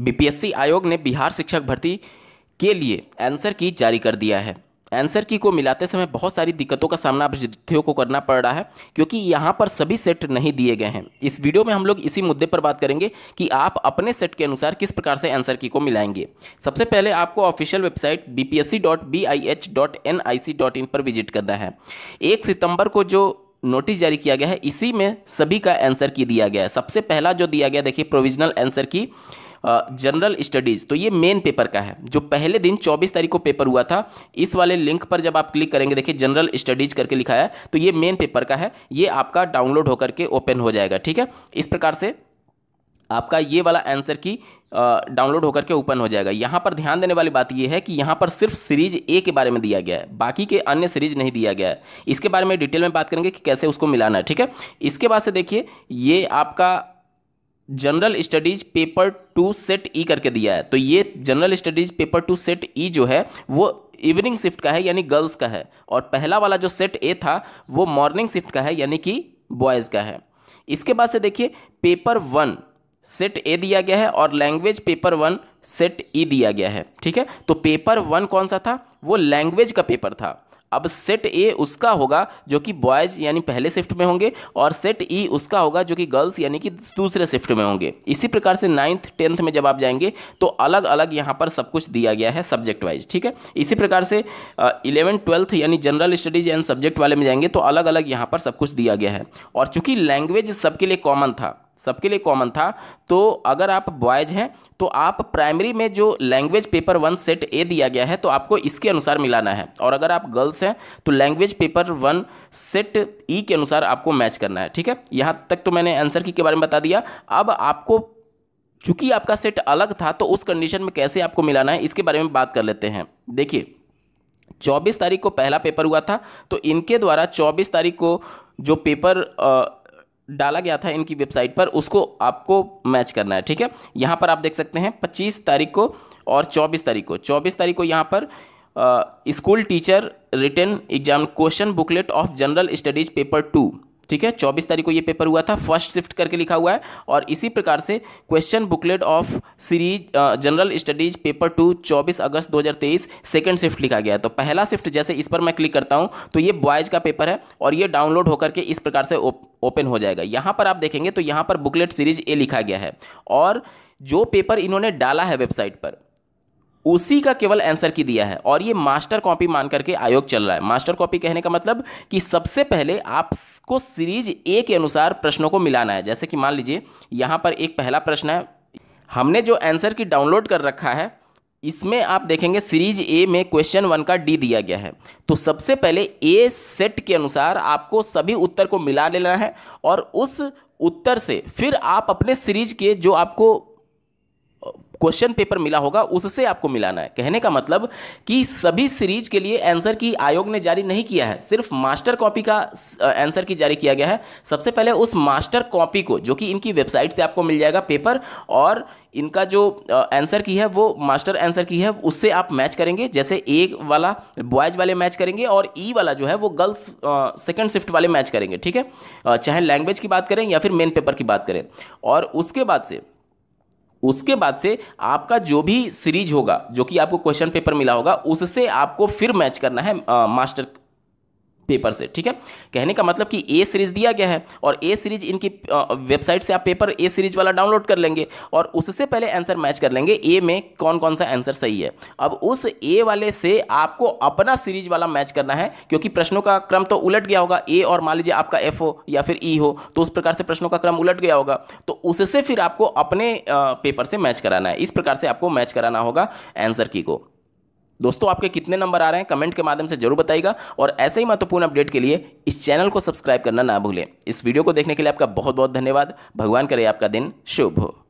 BPSC आयोग ने बिहार शिक्षक भर्ती के लिए आंसर की जारी कर दिया है आंसर की को मिलाते समय बहुत सारी दिक्कतों का सामना अभ्यर्थियों को करना पड़ रहा है क्योंकि यहाँ पर सभी सेट नहीं दिए गए हैं इस वीडियो में हम लोग इसी मुद्दे पर बात करेंगे कि आप अपने सेट के अनुसार किस प्रकार से आंसर की को मिलाएंगे सबसे पहले आपको ऑफिशियल वेबसाइट bpsc.bih.nic.in पर विजिट करना है एक सितंबर को जो नोटिस जारी किया गया है इसी में सभी का आंसर की दिया गया है सबसे पहला जो दिया गया देखिए provisional answer key general studies तो ये मेन पेपर का है जो पहले दिन चौबीस तारीख को पेपर हुआ था इस वाले लिंक पर जब आप क्लिक करेंगे देखिए जनरल स्टडीज़ करके लिखा है तो ये मेन पेपर का है ये आपका डाउनलोड होकर के ओपन हो जाएगा ठीक है इस प्रकार से आपका ये वाला आंसर की डाउनलोड होकर के ओपन हो जाएगा यहाँ पर ध्यान देने वाली बात यह है कि यहाँ पर सिर्फ सीरीज ए के बारे में दिया गया है बाकी के अन्य सीरीज नहीं दिया गया है इसके बारे में डिटेल में बात करेंगे कि कैसे उसको मिलाना है ठीक है इसके बाद से देखिए ये आपका general studies paper two set E करके दिया है तो ये general studies paper two set E जो है वो इवनिंग शिफ्ट का है यानी गर्ल्स का है और पहला वाला जो सेट ए था वो मॉर्निंग शिफ्ट का है यानी कि बॉयज़ का है इसके बाद से देखिए पेपर वन सेट ए दिया गया है और language paper one set E दिया गया है ठीक है तो पेपर वन कौन सा था वो लैंग्वेज का पेपर था अब सेट ए उसका होगा जो कि बॉयज़ यानी पहले शिफ्ट में होंगे और सेट ई e उसका होगा जो कि गर्ल्स यानी कि दूसरे शिफ्ट में होंगे इसी प्रकार से नाइन्थ टेंथ में जब आप जाएंगे तो अलग अलग यहाँ पर सब कुछ दिया गया है सब्जेक्ट वाइज ठीक है इसी प्रकार से इलेवन ट्वेल्थ यानी जनरल स्टडीज एंड सब्जेक्ट वाले में जाएंगे तो अलग अलग यहाँ पर सब कुछ दिया गया है और चूंकि लैंग्वेज सबके लिए कॉमन था सबके लिए कॉमन था तो अगर आप बॉयज़ हैं तो आप प्राइमरी में जो language paper one set A दिया गया है तो आपको इसके अनुसार मिलाना है और अगर आप गर्ल्स हैं तो language paper one set E के अनुसार आपको मैच करना है ठीक है यहाँ तक तो मैंने आंसर की के बारे में बता दिया अब आपको चूंकि आपका सेट अलग था तो उस कंडीशन में कैसे आपको मिलाना है इसके बारे में बात कर लेते हैं देखिए 24 तारीख को पहला पेपर हुआ था तो इनके द्वारा 24 तारीख को जो पेपर डाला गया था इनकी वेबसाइट पर उसको आपको मैच करना है ठीक है यहाँ पर आप देख सकते हैं पच्चीस तारीख को और चौबीस तारीख को चौबीस तारीख को यहाँ पर school teacher return exam question booklet of general studies paper two ठीक है चौबीस तारीख को ये पेपर हुआ था फर्स्ट शिफ्ट करके लिखा हुआ है और इसी प्रकार से question booklet of series general studies paper two चौबीस अगस्त तेईस सेकेंड शिफ्ट लिखा गया है तो पहला शिफ्ट जैसे इस पर मैं क्लिक करता हूँ तो ये बॉयज का पेपर है और ये डाउनलोड होकर के इस प्रकार से ओपन हो जाएगा यहाँ पर आप देखेंगे तो यहाँ पर बुकलेट सीरीज ए लिखा गया है और जो पेपर इन्होंने डाला है वेबसाइट पर उसी का केवल आंसर की दिया है और ये मास्टर कॉपी मान करके आयोग चल रहा है मास्टर कॉपी कहने का मतलब कि सबसे पहले आपको सीरीज ए के अनुसार प्रश्नों को मिलाना है जैसे कि मान लीजिए यहाँ पर एक पहला प्रश्न है हमने जो आंसर की डाउनलोड कर रखा है इसमें आप देखेंगे सीरीज ए में क्वेश्चन वन का डी दिया गया है तो सबसे पहले ए सेट के अनुसार आपको सभी उत्तर को मिला लेना है और उस उत्तर से फिर आप अपने सीरीज के जो आपको क्वेश्चन पेपर मिला होगा उससे आपको मिलाना है कहने का मतलब कि सभी सीरीज के लिए आंसर की आयोग ने जारी नहीं किया है सिर्फ मास्टर कॉपी का आंसर की जारी किया गया है सबसे पहले उस मास्टर कॉपी को जो कि इनकी वेबसाइट से आपको मिल जाएगा पेपर और इनका जो आंसर की है वो मास्टर आंसर की है उससे आप मैच करेंगे जैसे ए वाला बॉयज वाले मैच करेंगे और ई वाला जो है वो गर्ल्स सेकंड शिफ्ट वाले मैच करेंगे ठीक है चाहे लैंग्वेज की बात करें या फिर मेन पेपर की बात करें और उसके बाद से उसके बाद से आपका जो भी सीरीज होगा जो कि आपको क्वेश्चन पेपर मिला होगा उससे आपको फिर मैच करना है मास्टर पेपर से ठीक है कहने का मतलब कि ए सीरीज़ दिया गया है और ए सीरीज़ इनकी वेबसाइट से आप पेपर ए सीरीज़ वाला डाउनलोड कर लेंगे और उससे पहले आंसर मैच कर लेंगे ए में कौन कौन सा आंसर सही है अब उस ए वाले से आपको अपना सीरीज वाला मैच करना है क्योंकि प्रश्नों का क्रम तो उलट गया होगा ए और मान लीजिए आपका एफ हो या फिर ई e हो तो उस प्रकार से प्रश्नों का क्रम उलट गया होगा तो उससे फिर आपको अपने पेपर से मैच कराना है इस प्रकार से आपको मैच कराना होगा आंसर की को दोस्तों आपके कितने नंबर आ रहे हैं कमेंट के माध्यम से जरूर बताइएगा और ऐसे ही महत्वपूर्ण अपडेट के लिए इस चैनल को सब्सक्राइब करना ना भूलें इस वीडियो को देखने के लिए आपका बहुत बहुत धन्यवाद भगवान करे आपका दिन शुभ हो